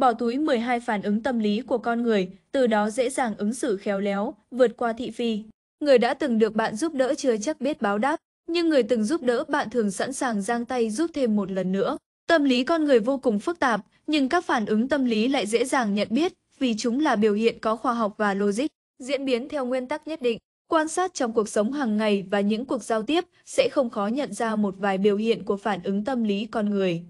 bỏ túi 12 phản ứng tâm lý của con người, từ đó dễ dàng ứng xử khéo léo, vượt qua thị phi. Người đã từng được bạn giúp đỡ chưa chắc biết báo đáp, nhưng người từng giúp đỡ bạn thường sẵn sàng giang tay giúp thêm một lần nữa. Tâm lý con người vô cùng phức tạp, nhưng các phản ứng tâm lý lại dễ dàng nhận biết vì chúng là biểu hiện có khoa học và logic, diễn biến theo nguyên tắc nhất định. Quan sát trong cuộc sống hàng ngày và những cuộc giao tiếp sẽ không khó nhận ra một vài biểu hiện của phản ứng tâm lý con người.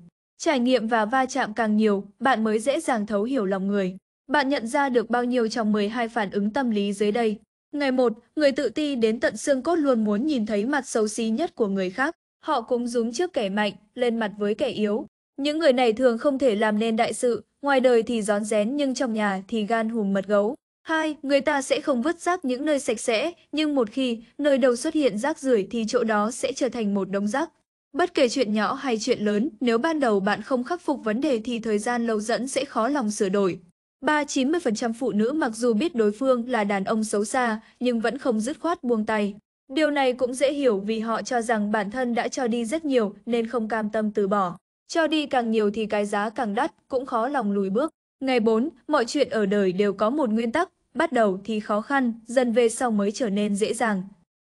Trải nghiệm và va chạm càng nhiều, bạn mới dễ dàng thấu hiểu lòng người. Bạn nhận ra được bao nhiêu trong 12 phản ứng tâm lý dưới đây. Ngày 1, người tự ti đến tận xương cốt luôn muốn nhìn thấy mặt xấu xí nhất của người khác. Họ cũng rúm trước kẻ mạnh, lên mặt với kẻ yếu. Những người này thường không thể làm nên đại sự, ngoài đời thì gión rén nhưng trong nhà thì gan hùm mật gấu. Hai, Người ta sẽ không vứt rác những nơi sạch sẽ, nhưng một khi nơi đầu xuất hiện rác rưởi thì chỗ đó sẽ trở thành một đống rác Bất kể chuyện nhỏ hay chuyện lớn, nếu ban đầu bạn không khắc phục vấn đề thì thời gian lâu dẫn sẽ khó lòng sửa đổi. 390 phụ nữ mặc dù biết đối phương là đàn ông xấu xa, nhưng vẫn không dứt khoát buông tay. Điều này cũng dễ hiểu vì họ cho rằng bản thân đã cho đi rất nhiều nên không cam tâm từ bỏ. Cho đi càng nhiều thì cái giá càng đắt, cũng khó lòng lùi bước. Ngày 4, mọi chuyện ở đời đều có một nguyên tắc, bắt đầu thì khó khăn, dần về sau mới trở nên dễ dàng.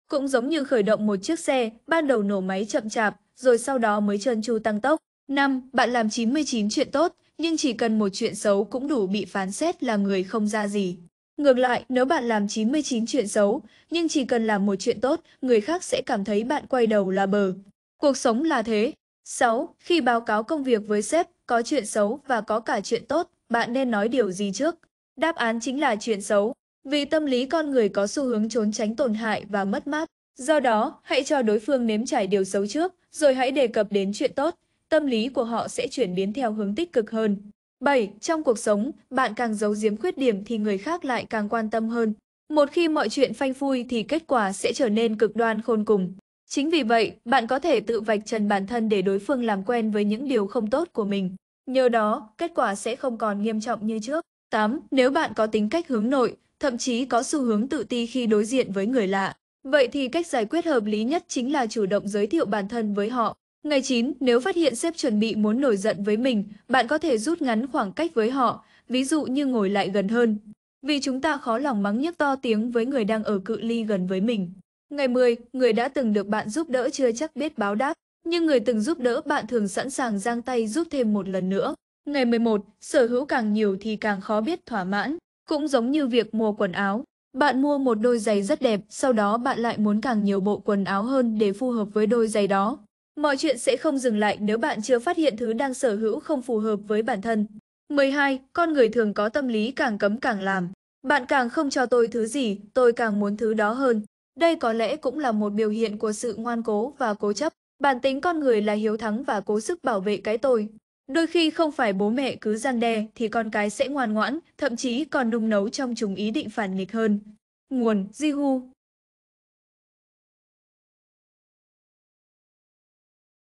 Cũng giống như khởi động một chiếc xe, ban đầu nổ máy chậm chạp, rồi sau đó mới trơn tru tăng tốc. 5. Bạn làm 99 chuyện tốt, nhưng chỉ cần một chuyện xấu cũng đủ bị phán xét là người không ra gì. Ngược lại, nếu bạn làm 99 chuyện xấu, nhưng chỉ cần làm một chuyện tốt, người khác sẽ cảm thấy bạn quay đầu là bờ. Cuộc sống là thế. 6. Khi báo cáo công việc với sếp, có chuyện xấu và có cả chuyện tốt, bạn nên nói điều gì trước? Đáp án chính là chuyện xấu. Vì tâm lý con người có xu hướng trốn tránh tổn hại và mất mát. Do đó, hãy cho đối phương nếm trải điều xấu trước, rồi hãy đề cập đến chuyện tốt, tâm lý của họ sẽ chuyển biến theo hướng tích cực hơn. 7. Trong cuộc sống, bạn càng giấu giếm khuyết điểm thì người khác lại càng quan tâm hơn. Một khi mọi chuyện phanh phui thì kết quả sẽ trở nên cực đoan khôn cùng. Chính vì vậy, bạn có thể tự vạch trần bản thân để đối phương làm quen với những điều không tốt của mình. Nhờ đó, kết quả sẽ không còn nghiêm trọng như trước. 8. Nếu bạn có tính cách hướng nội, thậm chí có xu hướng tự ti khi đối diện với người lạ, Vậy thì cách giải quyết hợp lý nhất chính là chủ động giới thiệu bản thân với họ. Ngày 9, nếu phát hiện sếp chuẩn bị muốn nổi giận với mình, bạn có thể rút ngắn khoảng cách với họ, ví dụ như ngồi lại gần hơn. Vì chúng ta khó lòng mắng nhức to tiếng với người đang ở cự ly gần với mình. Ngày 10, người đã từng được bạn giúp đỡ chưa chắc biết báo đáp, nhưng người từng giúp đỡ bạn thường sẵn sàng giang tay giúp thêm một lần nữa. Ngày 11, sở hữu càng nhiều thì càng khó biết thỏa mãn, cũng giống như việc mua quần áo. Bạn mua một đôi giày rất đẹp, sau đó bạn lại muốn càng nhiều bộ quần áo hơn để phù hợp với đôi giày đó. Mọi chuyện sẽ không dừng lại nếu bạn chưa phát hiện thứ đang sở hữu không phù hợp với bản thân. 12. Con người thường có tâm lý càng cấm càng làm. Bạn càng không cho tôi thứ gì, tôi càng muốn thứ đó hơn. Đây có lẽ cũng là một biểu hiện của sự ngoan cố và cố chấp. Bản tính con người là hiếu thắng và cố sức bảo vệ cái tôi. Đôi khi không phải bố mẹ cứ gian đe thì con cái sẽ ngoan ngoãn, thậm chí còn nung nấu trong chúng ý định phản nghịch hơn. Nguồn Jihu